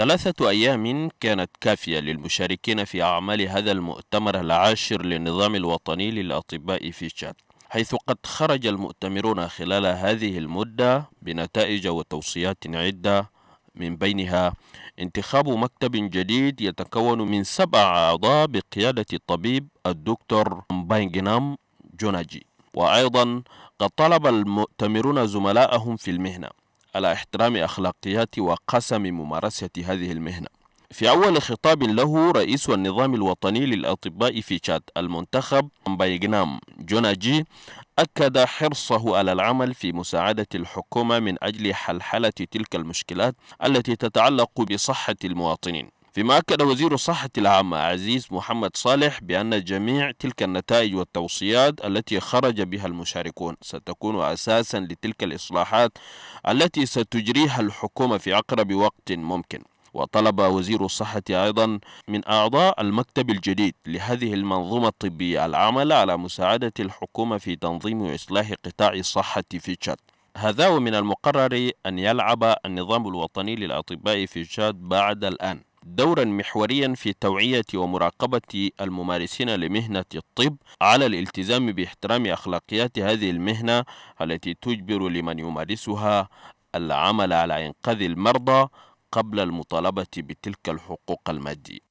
ثلاثة أيام كانت كافية للمشاركين في أعمال هذا المؤتمر العاشر للنظام الوطني للأطباء في تشاد حيث قد خرج المؤتمرون خلال هذه المدة بنتائج وتوصيات عدة من بينها انتخاب مكتب جديد يتكون من سبع أعضاء بقيادة الطبيب الدكتور مباينجنام جوناجي وأيضا قد طلب المؤتمرون زملائهم في المهنة على احترام أخلاقيات وقسم ممارسة هذه المهنة في أول خطاب له رئيس النظام الوطني للأطباء في تشاد المنتخب بايغنام جوناجي أكد حرصه على العمل في مساعدة الحكومة من أجل حلحلة تلك المشكلات التي تتعلق بصحة المواطنين فيما أكد وزير الصحة العامة عزيز محمد صالح بأن جميع تلك النتائج والتوصيات التي خرج بها المشاركون ستكون أساسا لتلك الإصلاحات التي ستجريها الحكومة في أقرب وقت ممكن وطلب وزير الصحة أيضا من أعضاء المكتب الجديد لهذه المنظومة الطبية العمل على مساعدة الحكومة في تنظيم وإصلاح قطاع الصحة في تشاد هذا ومن المقرر أن يلعب النظام الوطني للأطباء في تشاد بعد الآن دورا محوريا في توعية ومراقبة الممارسين لمهنة الطب على الالتزام باحترام أخلاقيات هذه المهنة التي تجبر لمن يمارسها العمل على إنقاذ المرضى قبل المطالبة بتلك الحقوق المادية